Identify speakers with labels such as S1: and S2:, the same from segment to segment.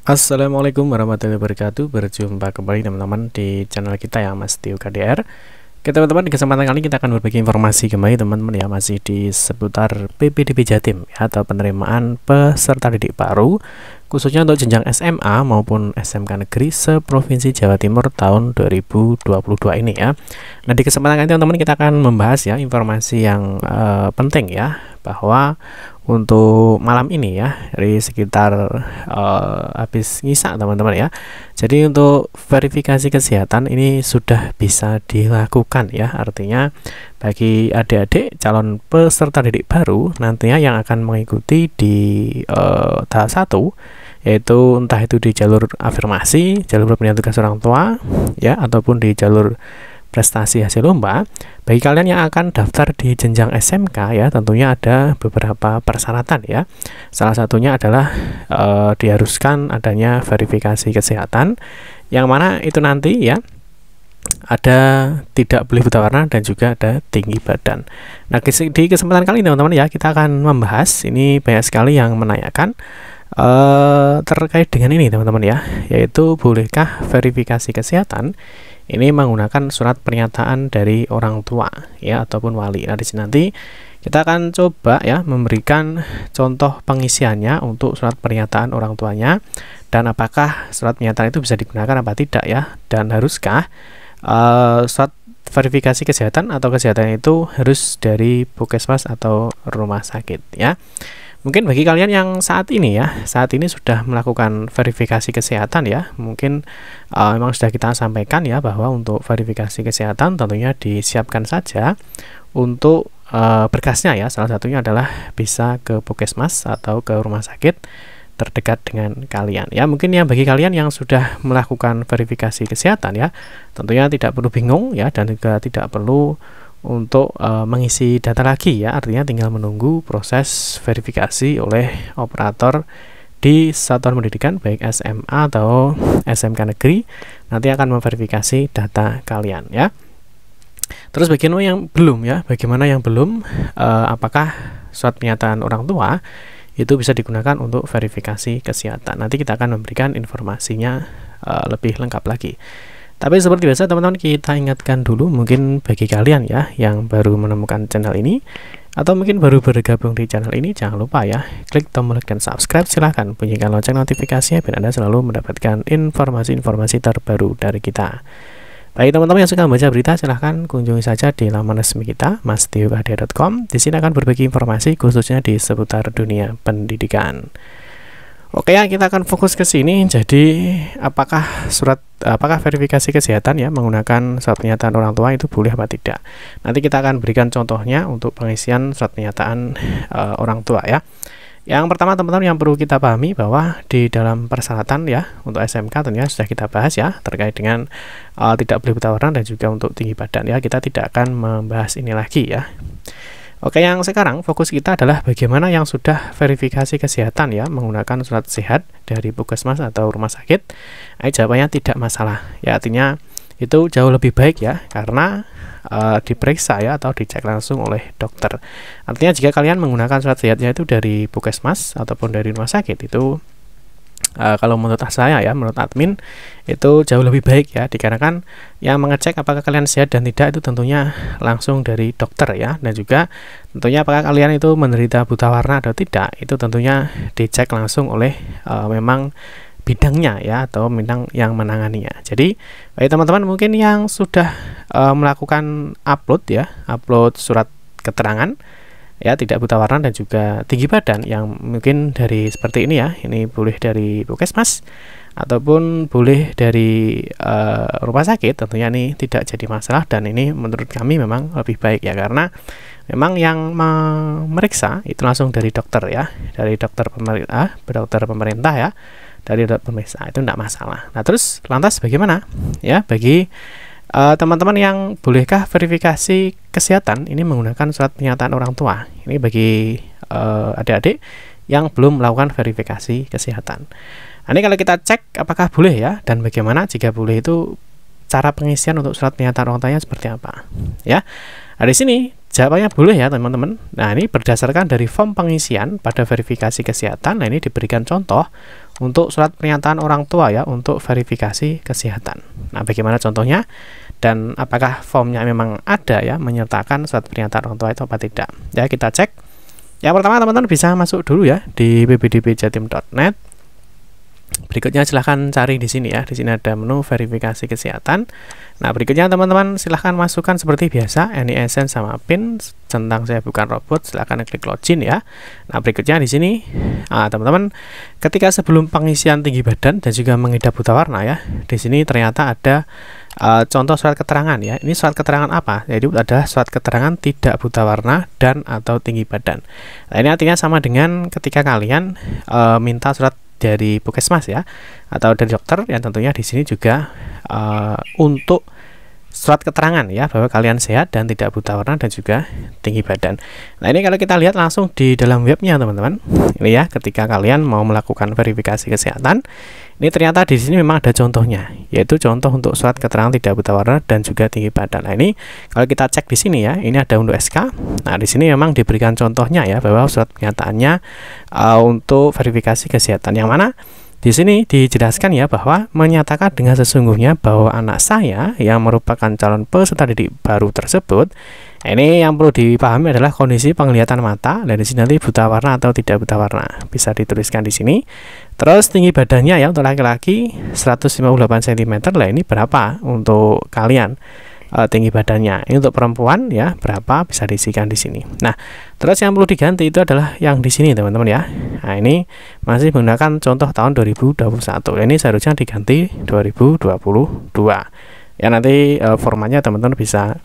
S1: Assalamualaikum warahmatullahi wabarakatuh Berjumpa kembali teman-teman di channel kita ya Mas Tio KDR Oke teman-teman di kesempatan kali ini kita akan berbagi informasi kembali teman-teman ya Masih di seputar PPDB Jatim ya, Atau penerimaan peserta didik baru Khususnya untuk jenjang SMA maupun SMK Negeri seprovinsi Jawa Timur tahun 2022 ini ya Nah di kesempatan kali ini teman-teman kita akan membahas ya informasi yang uh, penting ya bahwa untuk malam ini ya dari sekitar uh, habis ngisa teman-teman ya jadi untuk verifikasi kesehatan ini sudah bisa dilakukan ya artinya bagi adik-adik calon peserta didik baru nantinya yang akan mengikuti di uh, tahap 1 yaitu entah itu di jalur afirmasi, jalur pembinaan tugas orang tua ya ataupun di jalur prestasi hasil lomba, bagi kalian yang akan daftar di jenjang SMK ya, tentunya ada beberapa persyaratan ya. Salah satunya adalah e, diharuskan adanya verifikasi kesehatan, yang mana itu nanti ya ada tidak boleh buta warna dan juga ada tinggi badan. Nah di kesempatan kali ini teman-teman ya kita akan membahas ini banyak sekali yang menanyakan uh, terkait dengan ini teman-teman ya yaitu bolehkah verifikasi kesehatan ini menggunakan surat pernyataan dari orang tua ya ataupun wali. Nah, di sini nanti kita akan coba ya memberikan contoh pengisiannya untuk surat pernyataan orang tuanya dan apakah surat pernyataan itu bisa digunakan apa tidak ya dan haruskah uh, surat verifikasi kesehatan atau kesehatan itu harus dari puskesmas atau rumah sakit ya. Mungkin bagi kalian yang saat ini ya, saat ini sudah melakukan verifikasi kesehatan ya, mungkin uh, memang sudah kita sampaikan ya bahwa untuk verifikasi kesehatan tentunya disiapkan saja untuk uh, berkasnya ya. Salah satunya adalah bisa ke puskesmas atau ke rumah sakit terdekat dengan kalian ya mungkin ya bagi kalian yang sudah melakukan verifikasi kesehatan ya tentunya tidak perlu bingung ya dan juga tidak perlu untuk uh, mengisi data lagi ya artinya tinggal menunggu proses verifikasi oleh operator di satuan pendidikan baik SMA atau SMK negeri nanti akan memverifikasi data kalian ya terus bagaimana yang belum ya bagaimana yang belum uh, apakah surat pernyataan orang tua itu bisa digunakan untuk verifikasi kesehatan nanti kita akan memberikan informasinya uh, lebih lengkap lagi tapi seperti biasa teman-teman kita ingatkan dulu mungkin bagi kalian ya yang baru menemukan channel ini atau mungkin baru bergabung di channel ini jangan lupa ya klik tombol like dan subscribe silahkan bunyikan lonceng notifikasinya biar Anda selalu mendapatkan informasi-informasi terbaru dari kita. Baik teman-teman yang suka membaca berita silahkan kunjungi saja di laman resmi kita mastiukade.com di sini akan berbagi informasi khususnya di seputar dunia pendidikan. Oke ya kita akan fokus ke sini. Jadi apakah surat apakah verifikasi kesehatan ya menggunakan surat pernyataan orang tua itu boleh apa tidak? Nanti kita akan berikan contohnya untuk pengisian surat pernyataan uh, orang tua ya. Yang pertama teman-teman yang perlu kita pahami bahwa di dalam persyaratan ya untuk SMK tentunya sudah kita bahas ya terkait dengan uh, tidak boleh buta orang dan juga untuk tinggi badan ya kita tidak akan membahas ini lagi ya. Oke, yang sekarang fokus kita adalah bagaimana yang sudah verifikasi kesehatan ya, menggunakan surat sehat dari puskesmas atau rumah sakit. Ayo eh, jawabannya tidak masalah. Ya, artinya itu jauh lebih baik ya, karena e, diperiksa ya atau dicek langsung oleh dokter. Artinya jika kalian menggunakan surat sehatnya itu dari puskesmas ataupun dari rumah sakit itu uh, kalau menurut saya ya menurut admin itu jauh lebih baik ya dikarenakan yang mengecek apakah kalian sehat dan tidak itu tentunya langsung dari dokter ya dan juga tentunya apakah kalian itu menderita buta warna atau tidak itu tentunya dicek langsung oleh uh, memang bidangnya ya atau bidang yang menanganinya. Jadi baik teman-teman mungkin yang sudah uh, melakukan upload ya, upload surat keterangan ya tidak buta warna dan juga tinggi badan yang mungkin dari seperti ini ya ini boleh dari puskesmas ataupun boleh dari uh, rumah sakit tentunya ini tidak jadi masalah dan ini menurut kami memang lebih baik ya karena memang yang memeriksa itu langsung dari dokter ya dari dokter pemerintah dokter pemerintah ya dari dokter pemeriksa itu tidak masalah nah terus lantas bagaimana ya bagi Eh, teman-teman uh, yang bolehkah verifikasi kesehatan ini menggunakan surat pernyataan orang tua ini bagi eh, adik-adik yang belum melakukan verifikasi kesehatan nah, ini kalau kita cek apakah boleh ya dan bagaimana jika boleh itu cara pengisian untuk surat pernyataan orang tuanya seperti apa ya nah, di sini jawabannya boleh ya teman-teman nah ini berdasarkan dari form pengisian pada verifikasi kesehatan nah ini diberikan contoh untuk surat pernyataan orang tua ya untuk verifikasi kesehatan. Nah, bagaimana contohnya dan apakah formnya memang ada ya menyertakan surat pernyataan orang tua itu apa tidak? Ya, kita cek. Yang pertama teman-teman bisa masuk dulu ya di bbdbjatim.net Berikutnya silahkan cari di sini ya. Di sini ada menu verifikasi kesehatan. Nah, berikutnya teman-teman silahkan masukkan seperti biasa NISN sama PIN tentang saya bukan robot. Silahkan klik login ya. Nah, berikutnya di sini ah, teman-teman nah, ketika sebelum pengisian tinggi badan dan juga mengidap buta warna ya. Di sini ternyata ada uh, contoh surat keterangan ya. Ini surat keterangan apa? Jadi adalah surat keterangan tidak buta warna dan atau tinggi badan. Nah, ini artinya sama dengan ketika kalian uh, minta surat dari puskesmas ya atau dari dokter yang tentunya di sini juga uh, untuk surat keterangan ya bahwa kalian sehat dan tidak buta warna dan juga tinggi badan. Nah ini kalau kita lihat langsung di dalam webnya teman-teman, ini ya ketika kalian mau melakukan verifikasi kesehatan, ini ternyata di sini memang ada contohnya, yaitu contoh untuk surat keterangan tidak buta warna dan juga tinggi badan. Nah, ini kalau kita cek di sini ya, ini ada untuk SK. Nah, di sini memang diberikan contohnya ya bahwa surat pernyataannya uh, eh, untuk verifikasi kesehatan yang mana di sini dijelaskan ya bahwa menyatakan dengan sesungguhnya bahwa anak saya yang merupakan calon peserta didik baru tersebut Nah, ini yang perlu dipahami adalah kondisi penglihatan mata dari sini nanti buta warna atau tidak buta warna bisa dituliskan di sini. Terus tinggi badannya ya untuk laki-laki 158 cm lah ini berapa untuk kalian e, tinggi badannya. Ini untuk perempuan ya berapa bisa diisikan di sini. Nah terus yang perlu diganti itu adalah yang di sini teman-teman ya. Nah ini masih menggunakan contoh tahun 2021. Ini seharusnya diganti 2022 ya nanti e, formatnya teman-teman bisa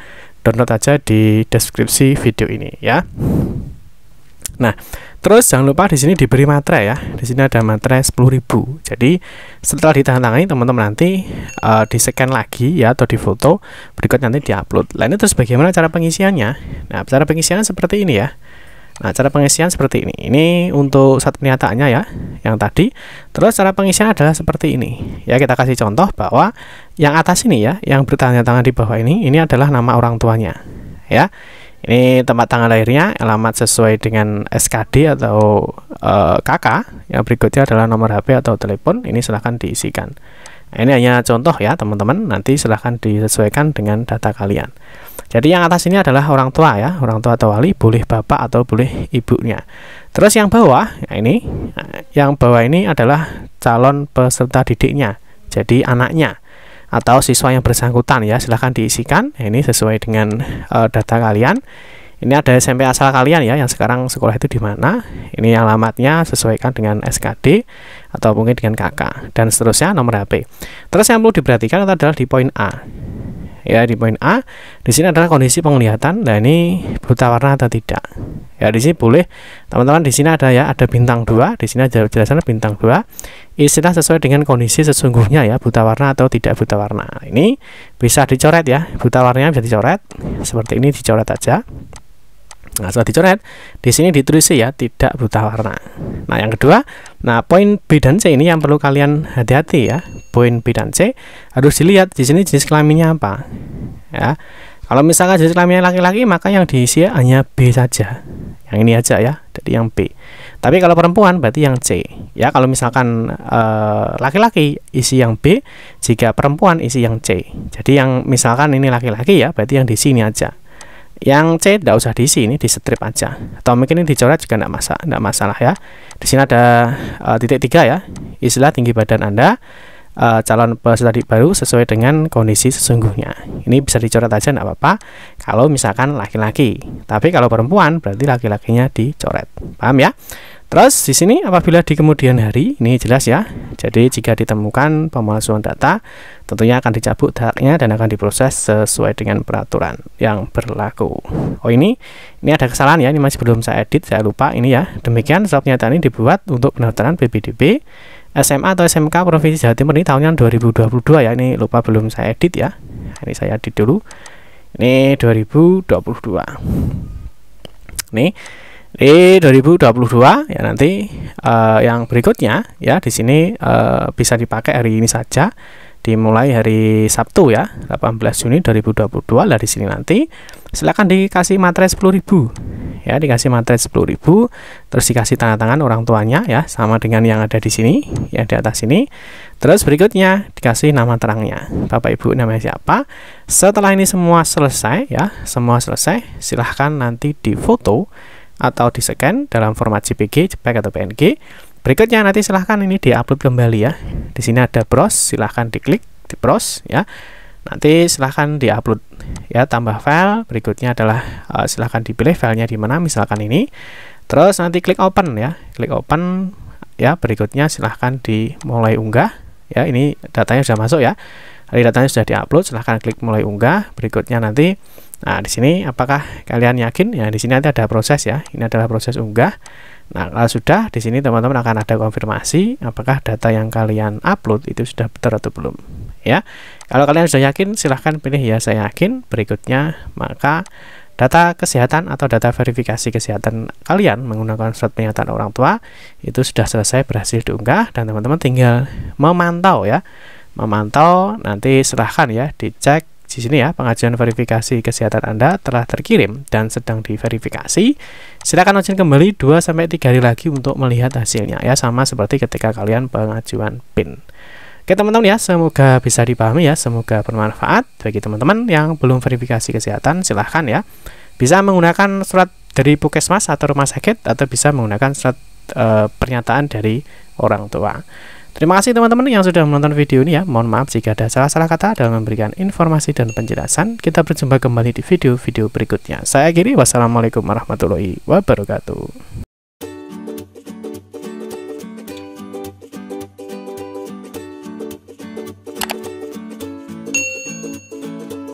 S1: download aja di deskripsi video ini ya. Nah, terus jangan lupa di sini diberi materai ya. Di sini ada materai 10.000. Jadi, setelah ditandatangani teman-teman nanti uh, di-scan lagi ya atau difoto, berikut nanti diupload. Lainnya terus bagaimana cara pengisiannya? Nah, cara pengisiannya seperti ini ya. Nah, cara pengisian seperti ini. Ini untuk saat pernyataannya ya, yang tadi. Terus cara pengisian adalah seperti ini. Ya, kita kasih contoh bahwa yang atas ini ya, yang bertanya tangan di bawah ini, ini adalah nama orang tuanya. Ya. Ini tempat tanggal lahirnya, alamat sesuai dengan SKD atau e, eh, KK. Yang berikutnya adalah nomor HP atau telepon. Ini silahkan diisikan. ini hanya contoh ya, teman-teman. Nanti silahkan disesuaikan dengan data kalian. Jadi yang atas ini adalah orang tua ya, orang tua atau wali, boleh bapak atau boleh ibunya. Terus yang bawah ya ini, yang bawah ini adalah calon peserta didiknya, jadi anaknya atau siswa yang bersangkutan ya, silahkan diisikan. Ya, ini sesuai dengan uh, data kalian. Ini ada SMP asal kalian ya, yang sekarang sekolah itu di mana. Ini alamatnya sesuaikan dengan SKD atau mungkin dengan KK dan seterusnya nomor HP. Terus yang perlu diperhatikan adalah di poin A ya di poin A di sini adalah kondisi penglihatan dan nah, ini buta warna atau tidak ya di sini boleh teman-teman di sini ada ya ada bintang dua di sini ada jelasannya bintang dua istilah sesuai dengan kondisi sesungguhnya ya buta warna atau tidak buta warna ini bisa dicoret ya buta warnanya bisa dicoret seperti ini dicoret aja Nah, setelah dicoret, di sini ditulis ya tidak buta warna. Nah, yang kedua, nah poin B dan C ini yang perlu kalian hati-hati ya. Poin B dan C harus dilihat di sini jenis kelaminnya apa. Ya. Kalau misalkan jenis kelaminnya laki-laki, maka yang diisi hanya B saja. Yang ini aja ya, jadi yang B. Tapi kalau perempuan berarti yang C. Ya, kalau misalkan eh, laki-laki e, isi yang B, jika perempuan isi yang C. Jadi yang misalkan ini laki-laki ya, berarti yang di sini aja yang C tidak usah diisi, ini di strip aja. Atau mungkin ini dicoret juga tidak masalah, tidak masalah ya. Di sini ada uh, titik tiga ya, istilah tinggi badan Anda, uh, calon peserta didik baru sesuai dengan kondisi sesungguhnya. Ini bisa dicoret aja tidak apa-apa. Kalau misalkan laki-laki, tapi kalau perempuan berarti laki-lakinya dicoret. Paham ya? Terus di sini apabila di kemudian hari ini jelas ya. Jadi jika ditemukan pemalsuan data, tentunya akan dicabut haknya dan akan diproses sesuai dengan peraturan yang berlaku. Oh ini ini ada kesalahan ya, ini masih belum saya edit, saya lupa ini ya. Demikian surat pernyataan ini dibuat untuk pendaftaran PBDB SMA atau SMK Provinsi Jawa Timur ini tahunnya 2022 ya ini lupa belum saya edit ya ini saya edit dulu ini 2022 nih E 2022 ya nanti uh, yang berikutnya ya di sini uh, bisa dipakai hari ini saja dimulai hari Sabtu ya 18 Juni 2022 lah di sini nanti silahkan dikasih materai 10.000 ya dikasih materai 10.000 terus dikasih tanda tangan orang tuanya ya sama dengan yang ada di sini ya di atas ini terus berikutnya dikasih nama terangnya Bapak Ibu namanya siapa setelah ini semua selesai ya semua selesai silahkan nanti difoto foto atau di scan dalam format JPG, JPEG atau PNG. Berikutnya nanti silahkan ini diupload kembali ya. Di sini ada browse, silahkan diklik di browse ya. Nanti silahkan diupload ya, tambah file. Berikutnya adalah uh, silahkan dipilih filenya di mana, misalkan ini. Terus nanti klik open ya, klik open ya. Berikutnya silahkan dimulai unggah ya. Ini datanya sudah masuk ya. Tadi datanya sudah diupload, silahkan klik mulai unggah. Berikutnya nanti, nah di sini apakah kalian yakin? Ya di sini nanti ada proses ya. Ini adalah proses unggah. Nah kalau sudah, di sini teman-teman akan ada konfirmasi apakah data yang kalian upload itu sudah betul atau belum. Ya, kalau kalian sudah yakin, silahkan pilih ya saya yakin. Berikutnya maka data kesehatan atau data verifikasi kesehatan kalian menggunakan surat pernyataan orang tua itu sudah selesai berhasil diunggah dan teman-teman tinggal memantau ya memantau, nanti serahkan ya, dicek di sini ya, pengajuan verifikasi kesehatan Anda telah terkirim dan sedang diverifikasi. silahkan login kembali 2 sampai 3 hari lagi untuk melihat hasilnya ya, sama seperti ketika kalian pengajuan PIN. Oke teman-teman ya, semoga bisa dipahami ya, semoga bermanfaat bagi teman-teman yang belum verifikasi kesehatan, silahkan ya. Bisa menggunakan surat dari puskesmas atau rumah sakit atau bisa menggunakan surat e, pernyataan dari orang tua. Terima kasih teman-teman yang sudah menonton video ini ya. Mohon maaf jika ada salah-salah kata dalam memberikan informasi dan penjelasan. Kita berjumpa kembali di video-video berikutnya. Saya akhiri, wassalamualaikum warahmatullahi wabarakatuh.